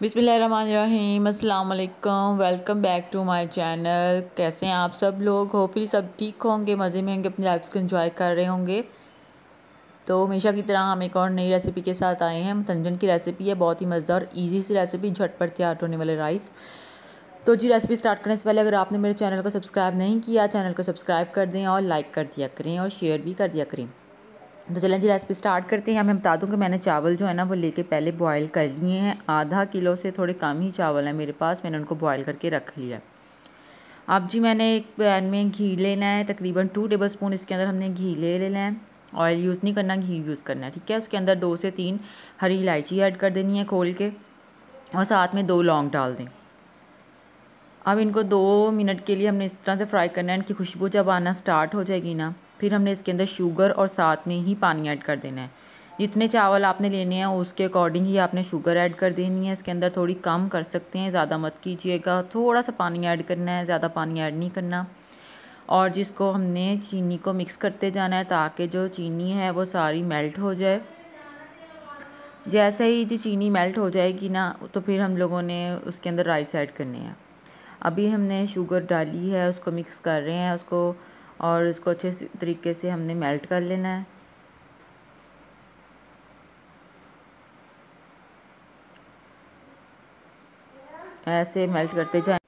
बिसमीम welcome back to my channel कैसे हैं आप सब लोग होपफुली सब ठीक होंगे मज़े में होंगे अपनी लाइफ को इन्जॉय कर रहे होंगे तो हमेशा की तरह हम एक और नई रेसिपी के साथ आए हैं तंजन की रेसिपी है बहुत ही मज़ेदार और ईजी सी रेसिपी झटपट तैयार होने वाले राइस तो जी रेसिपी स्टार्ट करने से पहले अगर आपने मेरे चैनल को सब्सक्राइब नहीं किया चैनल को सब्सक्राइब कर दें और लाइक कर दिया करें और शेयर भी कर दिया करें तो चलें जी रेसिपी स्टार्ट करते हैं अब मैं बता दूं कि मैंने चावल जो है ना वो लेके पहले बॉईल कर लिए हैं आधा किलो से थोड़े कम ही चावल हैं मेरे पास मैंने उनको बॉईल करके रख लिया अब जी मैंने एक पैन में घी लेना है तकरीबन टू टेबल स्पून इसके अंदर हमने घी ले लेना है ऑयल यूज़ नहीं करना घी यूज़ करना है ठीक है उसके अंदर दो से तीन हरी इलायची ऐड कर देनी है खोल के और साथ में दो लौंग डाल दें अब इनको दो मिनट के लिए हमने इस तरह से फ्राई करना है इनकी खुशबू जब आना स्टार्ट हो जाएगी ना फिर हमने इसके अंदर शुगर और साथ में ही पानी ऐड कर देना है जितने चावल आपने लेने हैं उसके अकॉर्डिंग ही आपने शुगर ऐड कर देनी है इसके अंदर थोड़ी कम कर सकते हैं ज़्यादा मत कीजिएगा थोड़ा सा पानी ऐड करना है ज़्यादा पानी ऐड नहीं करना और जिसको हमने चीनी को मिक्स करते जाना है ताकि जो चीनी है वो सारी मेल्ट हो जाए जैसे ही जो चीनी मेल्ट हो जाएगी ना तो फिर हम लोगों ने उसके अंदर राइस ऐड करने हैं अभी हमने शुगर डाली है उसको मिक्स कर रहे हैं उसको और इसको अच्छे तरीके से हमने मेल्ट कर लेना है ऐसे मेल्ट करते जाए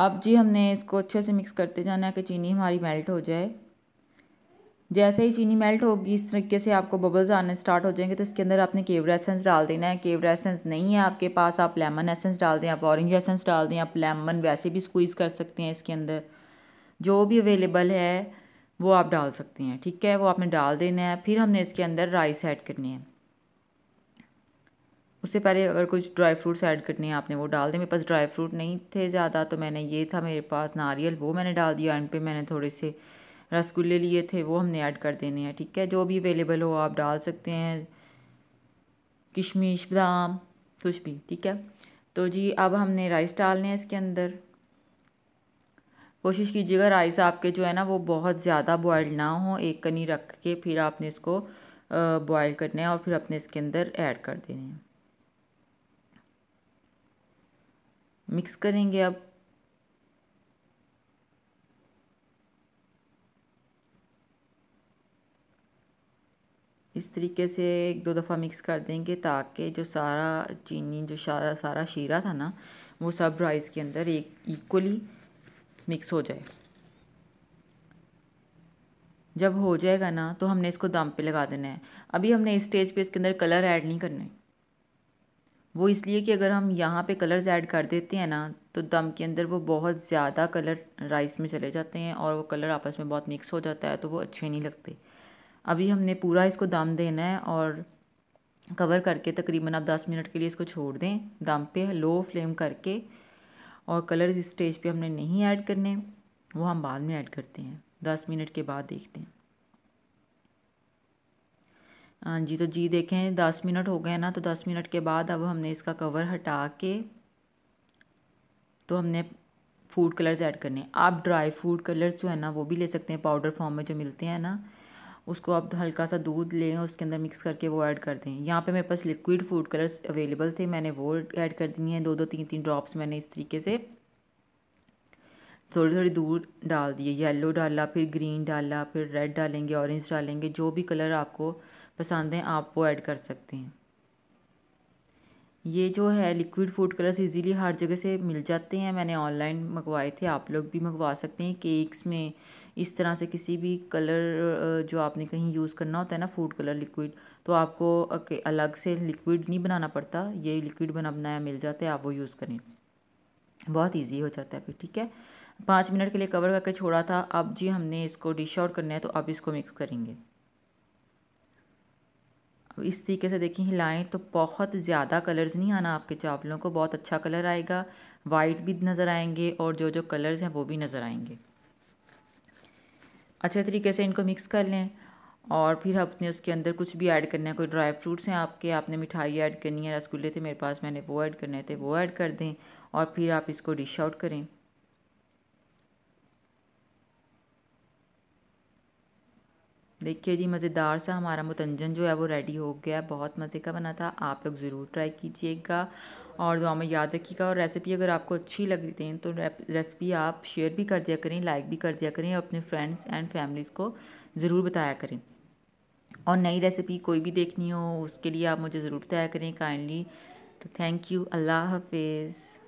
अब जी हमने इसको अच्छे से मिक्स करते जाना है कि चीनी हमारी मेल्ट हो जाए जैसे ही चीनी मेल्ट होगी इस तरीके से आपको बबल्स आने स्टार्ट हो जाएंगे तो इसके अंदर आपने केवर एसेंस डाल देना है केवर एसेंस नहीं है आपके पास आप लेमन एसेंस डाल दें आप ऑरेंज एसेंस डाल दें आप लेमन वैसे भी स्क्वीज़ कर सकते हैं इसके अंदर जो भी अवेलेबल है वो आप डाल सकते हैं ठीक है वो आपने डाल देना है फिर हमने इसके अंदर राइस ऐड करनी है उससे पहले अगर कुछ ड्राई फ्रूट्स ऐड करने हैं आपने वो डाल दें मेरे पास ड्राई फ्रूट नहीं थे ज़्यादा तो मैंने ये था मेरे पास नारियल वो मैंने डाल दिया एंड पे मैंने थोड़े से रसगुल्ले लिए थे वो हमने ऐड कर देने हैं ठीक है जो भी अवेलेबल हो आप डाल सकते हैं किशमिश बादाम कुछ भी ठीक है तो जी अब हमने राइस डालने हैं इसके अंदर कोशिश कीजिएगा राइस आपके जो है ना वो बहुत ज़्यादा बॉयल ना हो एक कनी रख के फिर आपने इसको बॉयल करना है और फिर अपने इसके अंदर ऐड कर देने हैं मिक्स करेंगे अब इस तरीके से एक दो दफ़ा मिक्स कर देंगे ताकि जो सारा चीनी जो सारा सारा शीरा था ना वो सब राइस के अंदर एक इक्वली मिक्स हो जाए जब हो जाएगा ना तो हमने इसको दम पे लगा देना है अभी हमने इस स्टेज पे इसके अंदर कलर ऐड नहीं करने वो इसलिए कि अगर हम यहाँ पे कलर्स ऐड कर देते हैं ना तो दम के अंदर वो बहुत ज़्यादा कलर राइस में चले जाते हैं और वो कलर आपस में बहुत मिक्स हो जाता है तो वो अच्छे नहीं लगते अभी हमने पूरा इसको दम देना है और कवर करके तकरीबन आप दस मिनट के लिए इसको छोड़ दें दम पे लो फ्लेम करके और कलर्स स्टेज पे हमने नहीं ऐड करने वो हम बाद में ऐड करते हैं दस मिनट के बाद देखते हैं हाँ जी तो जी देखें दस मिनट हो गए ना तो दस मिनट के बाद अब हमने इसका कवर हटा के तो हमने फूड कलर्स ऐड करने आप ड्राई फ्रूट कलर्स जो है ना वो भी ले सकते हैं पाउडर फॉर्म में जो मिलते हैं ना उसको आप हल्का सा दूध लें उसके अंदर मिक्स करके वो ऐड कर दें यहाँ पे मेरे पास लिक्विड फूड कलर्स अवेलेबल थे मैंने वो ऐड कर दिए हैं दो दो तीन तीन ड्रॉप्स मैंने इस तरीके से थोड़ी थोड़ी दूर डाल दिए येलो डाला फिर ग्रीन डाला फिर रेड डालेंगे ऑरेंज डालेंगे जो भी कलर आपको पसंद है आप वो ऐड कर सकते हैं ये जो है लिक्विड फूड कलर्स इजीली हर जगह से मिल जाते हैं मैंने ऑनलाइन मंगवाए थे आप लोग भी मंगवा सकते हैं केक्स में इस तरह से किसी भी कलर जो आपने कहीं यूज़ करना होता है ना फूड कलर लिक्विड तो आपको अलग से लिक्विड नहीं बनाना पड़ता ये लिक्विड बना बनाया मिल जाता है आप वो यूज़ करें बहुत ईजी हो जाता है फिर ठीक है पाँच मिनट के लिए कवर करके छोड़ा था अब जी हमने इसको डिश आउट करना है तो आप इसको मिक्स करेंगे इस तरीके से देखिए हिलाएं तो बहुत ज़्यादा कलर्स नहीं आना आपके चावलों को बहुत अच्छा कलर आएगा वाइट भी नज़र आएंगे और जो जो कलर्स हैं वो भी नज़र आएंगे अच्छे तरीके से इनको मिक्स कर लें और फिर आपने उसके अंदर कुछ भी ऐड करना है कोई ड्राई फ्रूट्स हैं आपके आपने मिठाई ऐड करनी है रसगुल्ले थे मेरे पास मैंने वो ऐड करने थे वो ऐड कर दें और फिर आप इसको डिश आउट करें देखिए जी मज़ेदार सा हमारा मुतंजन जो है वो रेडी हो गया है बहुत मज़े का बना था आप लोग ज़रूर ट्राई कीजिएगा और दुआ में याद रखिएगा और रेसिपी अगर आपको अच्छी लग रही है तो रेसिपी आप शेयर भी कर दिया करें लाइक भी कर दिया करें और अपने फ्रेंड्स एंड फैमिलीज़ को ज़रूर बताया करें और नई रेसिपी कोई भी देखनी हो उसके लिए आप मुझे ज़रूर बताया करें काइंडली तो थैंक यू अल्लाह हाफिज़